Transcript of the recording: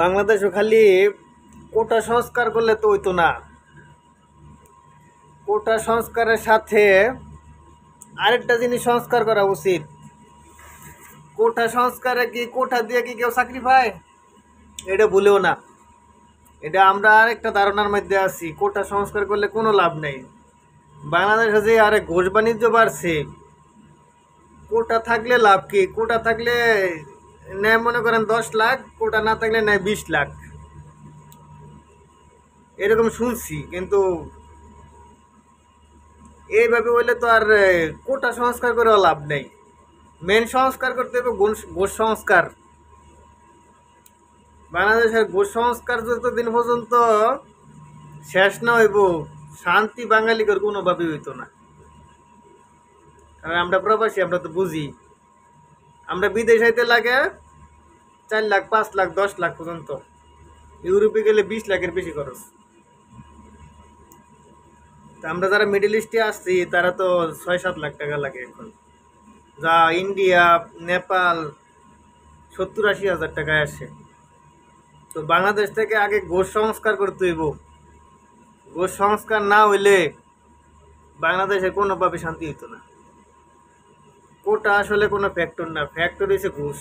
বাংলাদেশও খালি কোটা সংস্কার করলে তো হইতো না কোটা সংস্কারের সাথে আরেকটা জিনিস সংস্কার করা উচিত কোটা সংস্কারে কি কোটা দিয়ে কি কেউ চাকরি পায় এটা ভুলেও না এটা আমরা আরেকটা ধারণার মধ্যে আছি কোটা সংস্কার করলে কোনো লাভ নেই বাংলাদেশে যে আরে ঘোষ বাণিজ্য বাড়ছে কোটা থাকলে লাভ কি কোটা থাকলে নেয় মনে করেন দশ লাখ কোটা না থাকলে নেয় বিশ লাখ এরকম শুনছি কিন্তু এইভাবে বললে তো আর কোটা সংস্কার করে লাভ নেই মেন সংস্কার করতে হবে গোষ সংস্কার বাংলাদেশের গোষ সংস্কার যতদিন পর্যন্ত শেষ না হইব শান্তি বাঙালিকের কোনোভাবেই হইতো না কারণ আমরা প্রবাসী আমরা তো বুঝি আমরা বিদেশ হইতে লাগে চার লাখ পাঁচ লাখ দশ লাখ পর্যন্ত ইউরোপে গেলে বিশ লাখের বেশি খরচ তা আমরা যারা মিডিল ইস্টে আসছি তারা তো ছয় সাত লাখ টাকা লাগে এখন যা ইন্ডিয়া নেপাল সত্তর আশি হাজার টাকায় আসে তো বাংলাদেশ থেকে আগে গোষ সংস্কার করতে হইব গোষ সংস্কার না হইলে বাংলাদেশে কোনোভাবে শান্তি হইতো না কোটা আসলে কোনো ফ্যাক্টর না ফ্যাক্টর হয়েছে ঘুষ